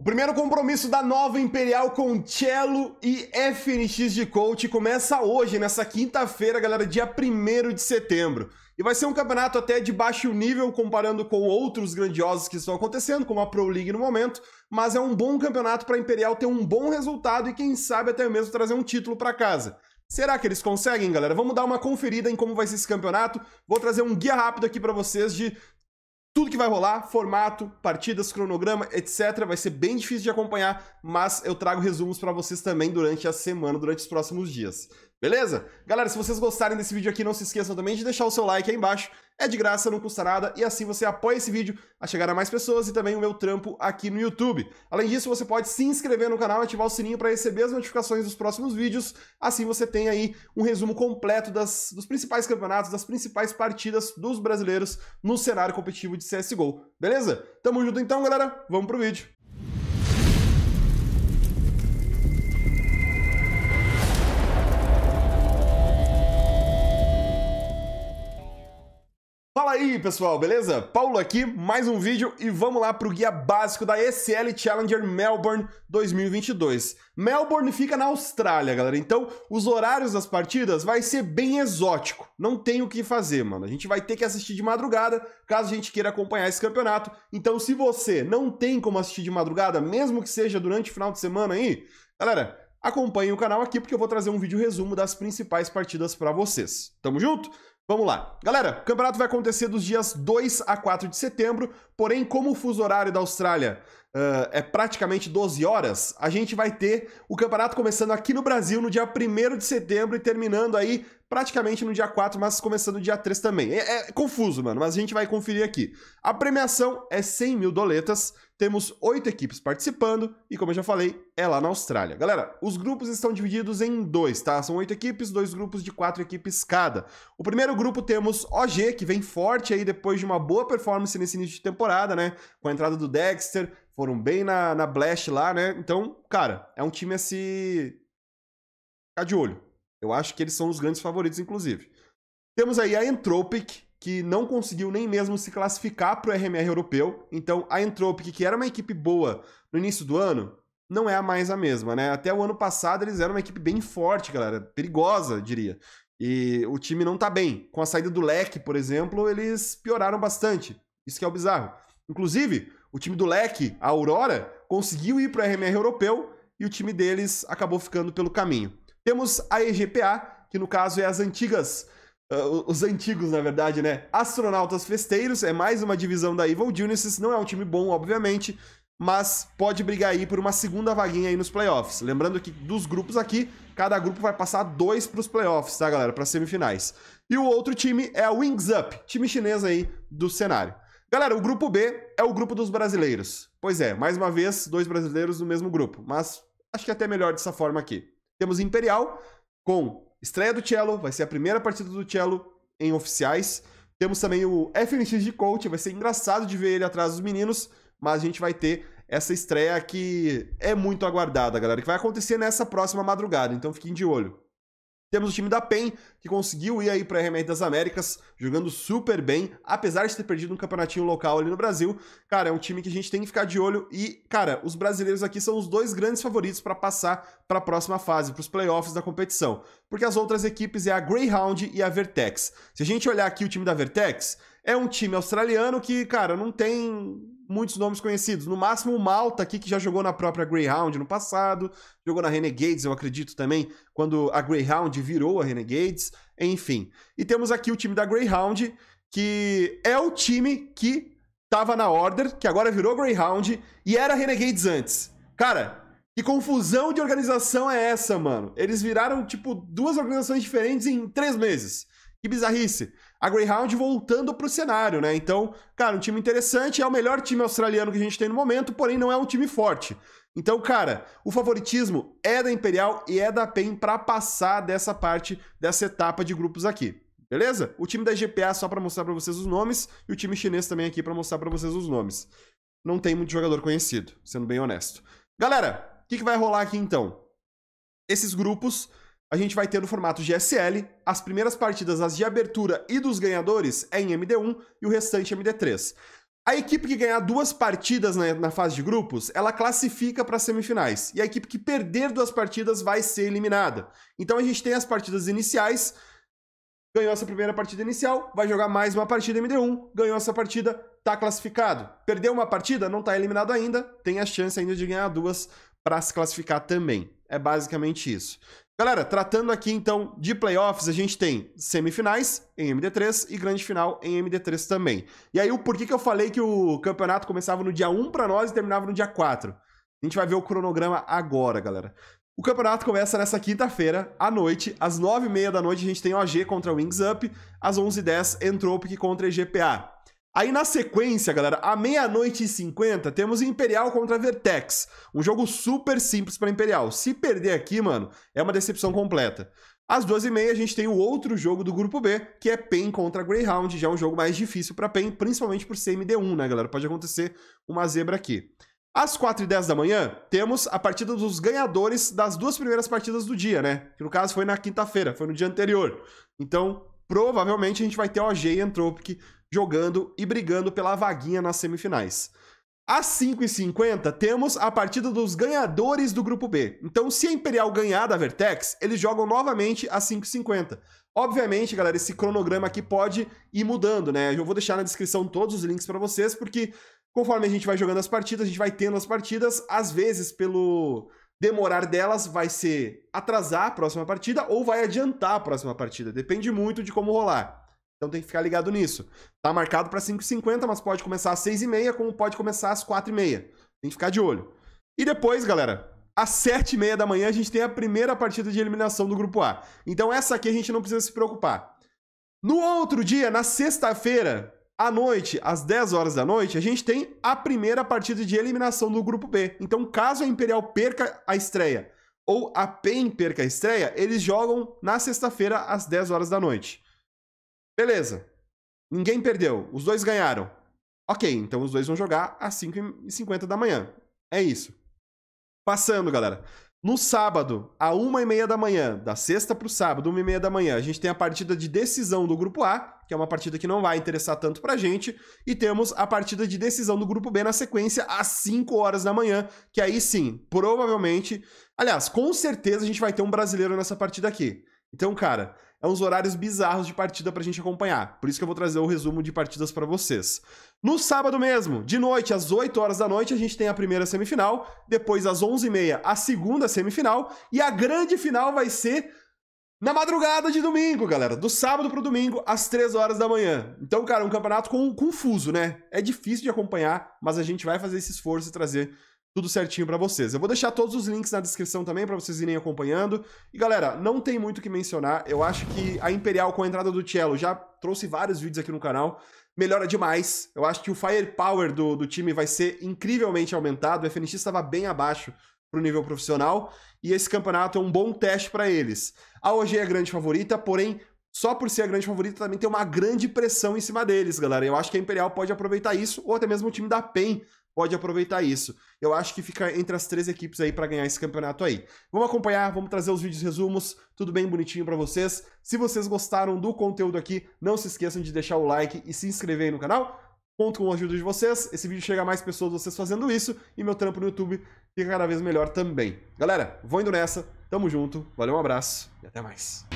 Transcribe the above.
O primeiro compromisso da nova Imperial com Cello e FNX de coach começa hoje, nessa quinta-feira, galera, dia 1 de setembro. E vai ser um campeonato até de baixo nível, comparando com outros grandiosos que estão acontecendo, como a Pro League no momento, mas é um bom campeonato para a Imperial ter um bom resultado e, quem sabe, até mesmo trazer um título para casa. Será que eles conseguem, galera? Vamos dar uma conferida em como vai ser esse campeonato. Vou trazer um guia rápido aqui para vocês de tudo que vai rolar, formato, partidas, cronograma, etc. Vai ser bem difícil de acompanhar, mas eu trago resumos para vocês também durante a semana, durante os próximos dias. Beleza? Galera, se vocês gostarem desse vídeo aqui, não se esqueçam também de deixar o seu like aí embaixo. É de graça, não custa nada e assim você apoia esse vídeo a chegar a mais pessoas e também o meu trampo aqui no YouTube. Além disso, você pode se inscrever no canal e ativar o sininho para receber as notificações dos próximos vídeos. Assim você tem aí um resumo completo das, dos principais campeonatos, das principais partidas dos brasileiros no cenário competitivo de CSGO. Beleza? Tamo junto então, galera. Vamos pro vídeo. Fala aí, pessoal, beleza? Paulo aqui, mais um vídeo e vamos lá para o guia básico da ECL Challenger Melbourne 2022. Melbourne fica na Austrália, galera, então os horários das partidas vai ser bem exótico. Não tem o que fazer, mano. A gente vai ter que assistir de madrugada, caso a gente queira acompanhar esse campeonato. Então, se você não tem como assistir de madrugada, mesmo que seja durante o final de semana aí, galera, acompanhe o canal aqui porque eu vou trazer um vídeo resumo das principais partidas para vocês. Tamo junto? Vamos lá. Galera, o campeonato vai acontecer dos dias 2 a 4 de setembro, porém, como o fuso horário da Austrália uh, é praticamente 12 horas, a gente vai ter o campeonato começando aqui no Brasil no dia 1 de setembro e terminando aí praticamente no dia 4, mas começando no dia 3 também. É, é confuso, mano, mas a gente vai conferir aqui. A premiação é 100 mil doletas, temos oito equipes participando e, como eu já falei, é lá na Austrália. Galera, os grupos estão divididos em dois, tá? São oito equipes, dois grupos de quatro equipes cada. O primeiro grupo temos OG, que vem forte aí depois de uma boa performance nesse início de temporada, né? Com a entrada do Dexter, foram bem na, na Blast lá, né? Então, cara, é um time a se. ficar de olho. Eu acho que eles são os grandes favoritos, inclusive. Temos aí a Entropic, que não conseguiu nem mesmo se classificar para o RMR europeu. Então, a Entropic, que era uma equipe boa no início do ano, não é a mais a mesma, né? Até o ano passado eles eram uma equipe bem forte, galera, perigosa, diria. E o time não tá bem. Com a saída do Leque, por exemplo, eles pioraram bastante. Isso que é o bizarro. Inclusive, o time do Leque, a Aurora, conseguiu ir para o RMR europeu e o time deles acabou ficando pelo caminho. Temos a EGPA, que no caso é as antigas. Uh, os antigos, na verdade, né? Astronautas Festeiros, é mais uma divisão da Evil Geniuses, não é um time bom, obviamente, mas pode brigar aí por uma segunda vaguinha aí nos playoffs. Lembrando que dos grupos aqui, cada grupo vai passar dois para os playoffs, tá, galera? Para semifinais. E o outro time é a Wings Up, time chinês aí do cenário. Galera, o grupo B é o grupo dos brasileiros. Pois é, mais uma vez, dois brasileiros no mesmo grupo, mas acho que é até melhor dessa forma aqui. Temos Imperial com estreia do Cello, vai ser a primeira partida do Cello em oficiais. Temos também o FNX de coach, vai ser engraçado de ver ele atrás dos meninos, mas a gente vai ter essa estreia que é muito aguardada, galera, que vai acontecer nessa próxima madrugada, então fiquem de olho. Temos o time da PEN, que conseguiu ir aí para a Remédio das Américas, jogando super bem, apesar de ter perdido um campeonatinho local ali no Brasil. Cara, é um time que a gente tem que ficar de olho e, cara, os brasileiros aqui são os dois grandes favoritos para passar para a próxima fase, para os playoffs da competição. Porque as outras equipes é a Greyhound e a Vertex. Se a gente olhar aqui o time da Vertex, é um time australiano que, cara, não tem muitos nomes conhecidos. No máximo o Malta aqui, que já jogou na própria Greyhound no passado, jogou na Renegades, eu acredito também, quando a Greyhound virou a Renegades, enfim. E temos aqui o time da Greyhound, que é o time que tava na Order, que agora virou Greyhound e era Renegades antes. Cara, que confusão de organização é essa, mano? Eles viraram, tipo, duas organizações diferentes em três meses. Que bizarrice a Greyhound voltando para o cenário, né? Então, cara, um time interessante, é o melhor time australiano que a gente tem no momento, porém não é um time forte. Então, cara, o favoritismo é da Imperial e é da PEN para passar dessa parte, dessa etapa de grupos aqui. Beleza? O time da GPA só para mostrar para vocês os nomes e o time chinês também aqui para mostrar para vocês os nomes. Não tem muito jogador conhecido, sendo bem honesto. Galera, o que, que vai rolar aqui então? Esses grupos a gente vai ter no formato GSL as primeiras partidas, as de abertura e dos ganhadores é em MD1 e o restante é MD3. A equipe que ganhar duas partidas na, na fase de grupos, ela classifica para as semifinais. E a equipe que perder duas partidas vai ser eliminada. Então a gente tem as partidas iniciais. Ganhou essa primeira partida inicial, vai jogar mais uma partida MD1, ganhou essa partida, está classificado. Perdeu uma partida, não está eliminado ainda, tem a chance ainda de ganhar duas para se classificar também. É basicamente isso. Galera, tratando aqui então de playoffs, a gente tem semifinais em MD3 e grande final em MD3 também. E aí, o porquê que eu falei que o campeonato começava no dia 1 para nós e terminava no dia 4? A gente vai ver o cronograma agora, galera. O campeonato começa nessa quinta-feira, à noite, às 9h30 da noite a gente tem OG contra Wings Up, às 11h10 Entropic contra EGPA. Aí na sequência, galera, à meia-noite e 50, temos Imperial contra Vertex. Um jogo super simples para Imperial. Se perder aqui, mano, é uma decepção completa. Às duas e meia, a gente tem o outro jogo do grupo B, que é PEN contra Greyhound. Já é um jogo mais difícil para PEN, principalmente por CMD1, né, galera? Pode acontecer uma zebra aqui. Às 4 e 10 da manhã, temos a partida dos ganhadores das duas primeiras partidas do dia, né? Que no caso foi na quinta-feira, foi no dia anterior. Então, provavelmente a gente vai ter OG e Entropic jogando e brigando pela vaguinha nas semifinais. Às 5h50, temos a partida dos ganhadores do grupo B. Então, se a Imperial ganhar da Vertex, eles jogam novamente às 5h50. Obviamente, galera, esse cronograma aqui pode ir mudando, né? Eu vou deixar na descrição todos os links para vocês, porque conforme a gente vai jogando as partidas, a gente vai tendo as partidas, às vezes, pelo demorar delas, vai ser atrasar a próxima partida ou vai adiantar a próxima partida. Depende muito de como rolar. Então tem que ficar ligado nisso. Tá marcado para 5h50, mas pode começar às 6h30, como pode começar às 4h30. Tem que ficar de olho. E depois, galera, às 7h30 da manhã a gente tem a primeira partida de eliminação do Grupo A. Então essa aqui a gente não precisa se preocupar. No outro dia, na sexta-feira, à noite, às 10 horas da noite, a gente tem a primeira partida de eliminação do grupo B. Então, caso a Imperial perca a estreia ou a PEN perca a estreia, eles jogam na sexta-feira às 10 horas da noite. Beleza. Ninguém perdeu. Os dois ganharam. Ok, então os dois vão jogar às 5h50 da manhã. É isso. Passando, galera. No sábado, a 1h30 da manhã, da sexta para o sábado, 1h30 da manhã, a gente tem a partida de decisão do grupo A, que é uma partida que não vai interessar tanto a gente, e temos a partida de decisão do grupo B na sequência, às 5 horas da manhã, que aí sim, provavelmente. Aliás, com certeza a gente vai ter um brasileiro nessa partida aqui. Então, cara, é uns horários bizarros de partida pra gente acompanhar. Por isso que eu vou trazer o resumo de partidas para vocês. No sábado mesmo, de noite, às 8 horas da noite, a gente tem a primeira semifinal, depois às 11h30 a segunda semifinal e a grande final vai ser na madrugada de domingo, galera. Do sábado pro domingo, às 3 horas da manhã. Então, cara, é um campeonato confuso, né? É difícil de acompanhar, mas a gente vai fazer esse esforço e trazer tudo certinho para vocês. Eu vou deixar todos os links na descrição também para vocês irem acompanhando. E galera, não tem muito o que mencionar. Eu acho que a Imperial com a entrada do Cello já trouxe vários vídeos aqui no canal. Melhora demais. Eu acho que o firepower do, do time vai ser incrivelmente aumentado. O FNX estava bem abaixo para o nível profissional e esse campeonato é um bom teste para eles. A OG é a grande favorita, porém, só por ser a grande favorita também tem uma grande pressão em cima deles, galera. Eu acho que a Imperial pode aproveitar isso, ou até mesmo o time da PEN pode aproveitar isso. Eu acho que fica entre as três equipes aí para ganhar esse campeonato aí. Vamos acompanhar, vamos trazer os vídeos resumos, tudo bem bonitinho para vocês. Se vocês gostaram do conteúdo aqui, não se esqueçam de deixar o like e se inscrever aí no canal. Conto com a ajuda de vocês. Esse vídeo chega a mais pessoas vocês fazendo isso e meu trampo no YouTube fica cada vez melhor também. Galera, vou indo nessa. Tamo junto. Valeu, um abraço e até mais.